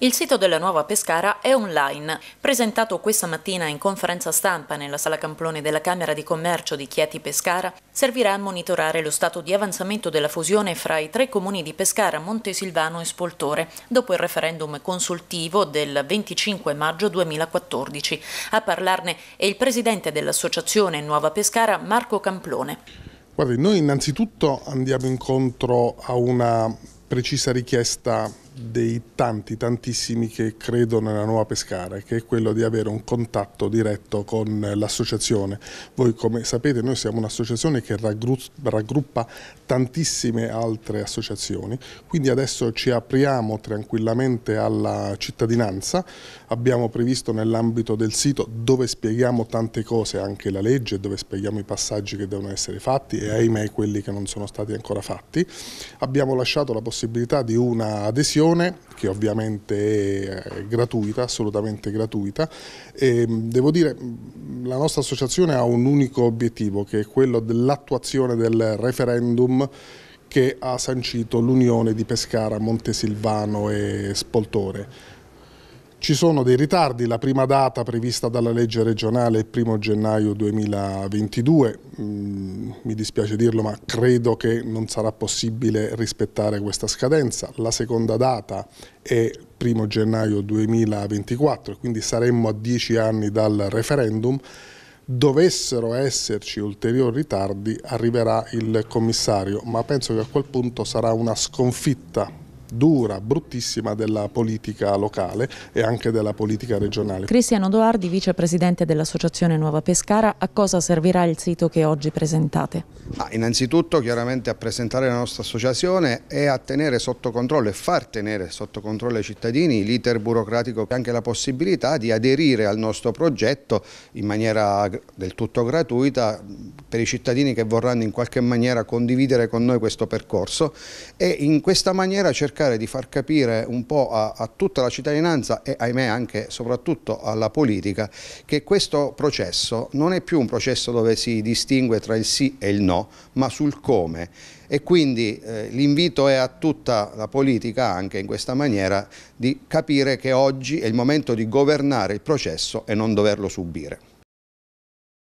Il sito della Nuova Pescara è online. Presentato questa mattina in conferenza stampa nella sala Camplone della Camera di Commercio di Chieti Pescara, servirà a monitorare lo stato di avanzamento della fusione fra i tre comuni di Pescara, Montesilvano e Spoltore, dopo il referendum consultivo del 25 maggio 2014. A parlarne è il presidente dell'associazione Nuova Pescara, Marco Camplone. Guardi, noi innanzitutto andiamo incontro a una precisa richiesta dei tanti, tantissimi che credono nella nuova Pescara, che è quello di avere un contatto diretto con l'associazione. Voi come sapete noi siamo un'associazione che raggruppa tantissime altre associazioni, quindi adesso ci apriamo tranquillamente alla cittadinanza, abbiamo previsto nell'ambito del sito dove spieghiamo tante cose, anche la legge, dove spieghiamo i passaggi che devono essere fatti e ahimè quelli che non sono stati ancora fatti, abbiamo lasciato la possibilità di una adesione formazione che ovviamente è eh, gratuita, assolutamente gratuita. E ehm, devo dire, mm, la nostra associazione ha un unico obiettivo che è quello dell'attuazione del referendum che ha sancito l'unione di Pescara, Montesilvano e Spoltore ci sono dei ritardi, la prima data prevista dalla legge regionale è il 1 gennaio 2022, mm, mi dispiace dirlo ma credo che non sarà possibile rispettare questa scadenza, la seconda data è il 1 gennaio 2024, quindi saremmo a dieci anni dal referendum, dovessero esserci ulteriori ritardi arriverà il commissario, ma penso che a quel punto sarà una sconfitta dura, bruttissima della politica locale e anche della politica regionale. Cristiano Doardi, vicepresidente dell'Associazione Nuova Pescara, a cosa servirà il sito che oggi presentate? Ah, innanzitutto chiaramente a presentare la nostra associazione e a tenere sotto controllo e far tenere sotto controllo ai cittadini l'iter burocratico e anche la possibilità di aderire al nostro progetto in maniera del tutto gratuita per i cittadini che vorranno in qualche maniera condividere con noi questo percorso e in questa maniera cercare di far capire un po' a, a tutta la cittadinanza e ahimè anche e soprattutto alla politica che questo processo non è più un processo dove si distingue tra il sì e il no ma sul come e quindi eh, l'invito è a tutta la politica anche in questa maniera di capire che oggi è il momento di governare il processo e non doverlo subire.